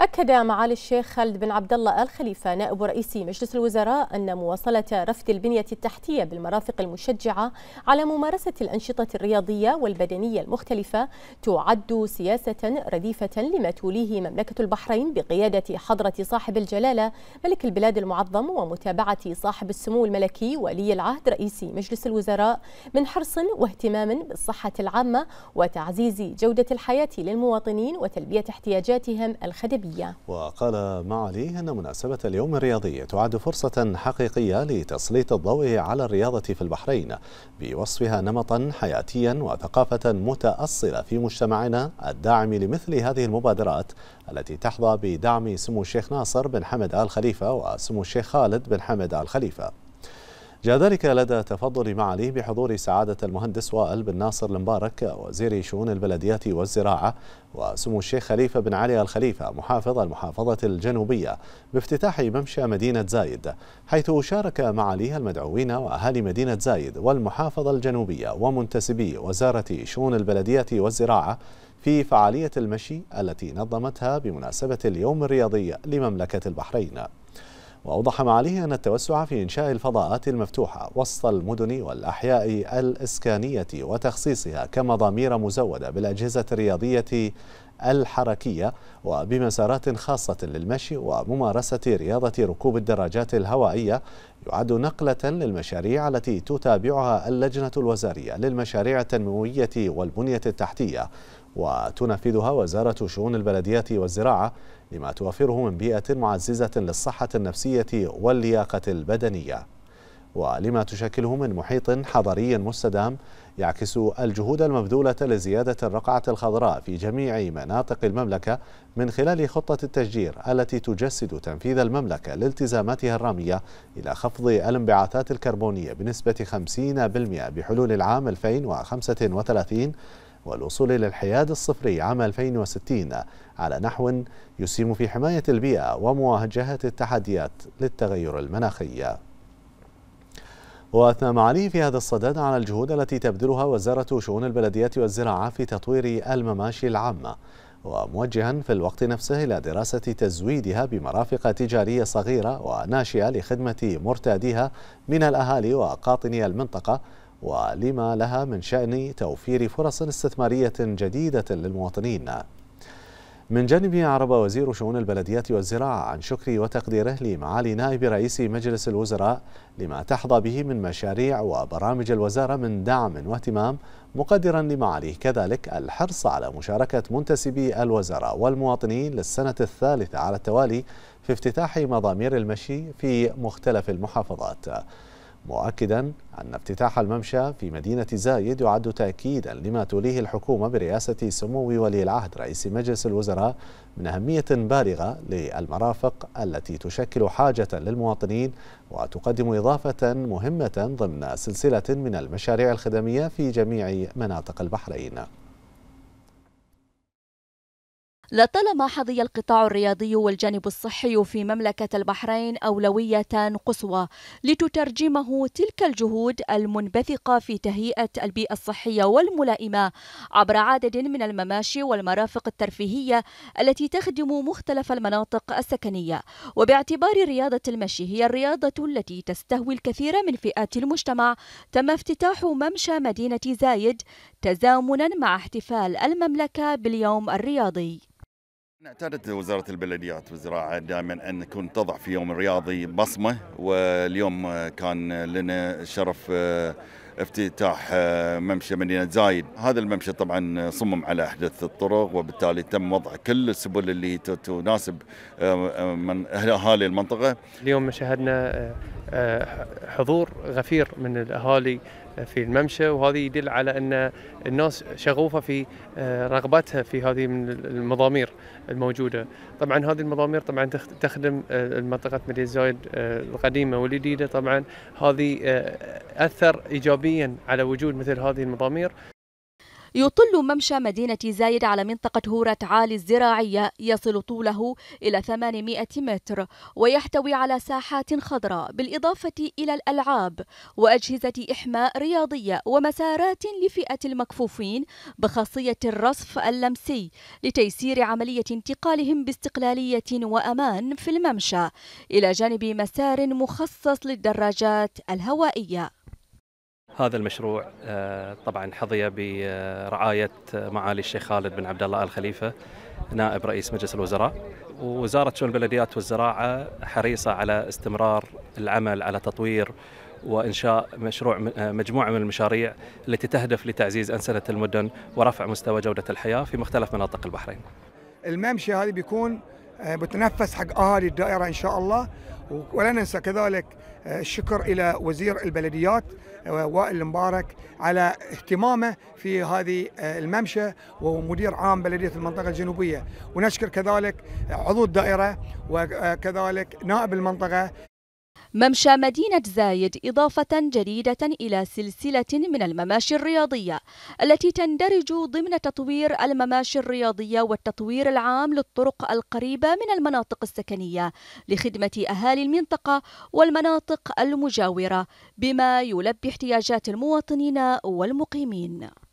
أكد معالي الشيخ خالد بن عبد الله آل خليفة نائب رئيس مجلس الوزراء أن مواصلة رفد البنية التحتية بالمرافق المشجعة على ممارسة الأنشطة الرياضية والبدنية المختلفة تعد سياسة رديفة لما توليه مملكة البحرين بقيادة حضرة صاحب الجلالة ملك البلاد المعظم ومتابعة صاحب السمو الملكي ولي العهد رئيس مجلس الوزراء من حرص واهتمام بالصحة العامة وتعزيز جودة الحياة للمواطنين وتلبية احتياجاتهم الخدمية الرياضية وقال معالي أن مناسبة اليوم الرياضي تعد فرصة حقيقية لتسليط الضوء على الرياضة في البحرين بوصفها نمطا حياتيا وثقافة متأصلة في مجتمعنا الداعم لمثل هذه المبادرات التي تحظى بدعم سمو الشيخ ناصر بن حمد آل خليفة وسمو الشيخ خالد بن حمد آل خليفة جاء ذلك لدى تفضل معاليه بحضور سعادة المهندس وائل بن ناصر المبارك وزير شؤون البلديات والزراعة وسمو الشيخ خليفة بن علي الخليفة محافظ المحافظة الجنوبية بافتتاح ممشى مدينة زايد حيث شارك معاليه المدعوين وأهالي مدينة زايد والمحافظة الجنوبية ومنتسبي وزارة شؤون البلدية والزراعة في فعالية المشي التي نظمتها بمناسبة اليوم الرياضي لمملكة البحرين وأوضح معاليه أن التوسع في إنشاء الفضاءات المفتوحة وسط المدن والأحياء الإسكانية وتخصيصها كمضامير مزودة بالأجهزة الرياضية الحركية وبمسارات خاصة للمشي وممارسة رياضة ركوب الدراجات الهوائية يعد نقلة للمشاريع التي تتابعها اللجنة الوزارية للمشاريع التنموية والبنية التحتية وتنفذها وزارة شؤون البلديات والزراعة لما توفره من بيئة معززة للصحة النفسية واللياقة البدنية ولما تشكله من محيط حضري مستدام يعكس الجهود المبذولة لزيادة الرقعة الخضراء في جميع مناطق المملكة من خلال خطة التشجير التي تجسد تنفيذ المملكة لالتزاماتها الرامية إلى خفض الانبعاثات الكربونية بنسبة 50% بحلول العام 2035 والوصول إلى الحياد الصفري عام 2060 على نحو يسهم في حماية البيئة ومواجهة التحديات للتغير المناخي وأثنى معاليه في هذا الصدد على الجهود التي تبذلها وزارة شؤون البلديات والزراعة في تطوير المماشي العامة وموجها في الوقت نفسه إلى دراسة تزويدها بمرافق تجارية صغيرة وناشئة لخدمة مرتاديها من الأهالي وقاطني المنطقة ولما لها من شأن توفير فرص استثمارية جديدة للمواطنين من جانبه عرب وزير شؤون البلديات والزراعة عن شكره وتقديره لمعالي نائب رئيس مجلس الوزراء لما تحظى به من مشاريع وبرامج الوزارة من دعم واهتمام مقدرا لمعاليه كذلك الحرص على مشاركة منتسبي الوزارة والمواطنين للسنة الثالثة على التوالي في افتتاح مضامير المشي في مختلف المحافظات مؤكدا أن افتتاح الممشى في مدينة زايد يعد تأكيدا لما توليه الحكومة برئاسة سمو ولي العهد رئيس مجلس الوزراء من أهمية بالغة للمرافق التي تشكل حاجة للمواطنين وتقدم إضافة مهمة ضمن سلسلة من المشاريع الخدمية في جميع مناطق البحرين لطالما حظي القطاع الرياضي والجانب الصحي في مملكة البحرين أولوية قصوى لتترجمه تلك الجهود المنبثقة في تهيئة البيئة الصحية والملائمة عبر عدد من المماشي والمرافق الترفيهية التي تخدم مختلف المناطق السكنية وباعتبار رياضة المشي هي الرياضة التي تستهوي الكثير من فئات المجتمع تم افتتاح ممشى مدينة زايد تزامنا مع احتفال المملكة باليوم الرياضي اعتادت وزارة البلديات والزراعة دائما أن تكون تضع في يوم رياضي بصمة واليوم كان لنا شرف آه، افتتاح آه، ممشى مدينة زايد هذا الممشى طبعا صمم على أحدث الطرق وبالتالي تم وضع كل السبل اللي تناسب آه، من أهالي المنطقة اليوم شاهدنا حضور غفير من الاهالي في الممشى وهذا يدل على ان الناس شغوفه في آه، رغبتها في هذه من المضامير الموجوده طبعا هذه المضامير طبعا تخدم آه، منطقه مدينه زايد آه، القديمه والجديده طبعا هذه اثر ايجابيا على وجود مثل هذه المضامير يطل ممشى مدينة زايد على منطقة هورت عالي الزراعية يصل طوله إلى 800 متر ويحتوي على ساحات خضراء بالإضافة إلى الألعاب وأجهزة إحماء رياضية ومسارات لفئة المكفوفين بخاصية الرصف اللمسي لتيسير عملية انتقالهم باستقلالية وأمان في الممشى إلى جانب مسار مخصص للدراجات الهوائية هذا المشروع آه، طبعا حظي برعاية آه، معالي الشيخ خالد بن عبد الله آل خليفة نائب رئيس مجلس الوزراء ووزارة شؤون البلديات والزراعة حريصة على استمرار العمل على تطوير وإنشاء مشروع آه، مجموعة من المشاريع التي تهدف لتعزيز أنسنة المدن ورفع مستوى جودة الحياة في مختلف مناطق البحرين الممشى هذا بيكون بتنفس حق أهالي الدائرة إن شاء الله ولا ننسى كذلك الشكر إلى وزير البلديات آه، وائل المبارك على اهتمامه في هذه آه، الممشى وهو مدير عام بلدية المنطقة الجنوبية ونشكر كذلك عضو الدائرة وكذلك نائب المنطقة ممشى مدينة زايد إضافة جديدة إلى سلسلة من المماشي الرياضية التي تندرج ضمن تطوير المماشي الرياضية والتطوير العام للطرق القريبة من المناطق السكنية لخدمة أهالي المنطقة والمناطق المجاورة بما يلبي احتياجات المواطنين والمقيمين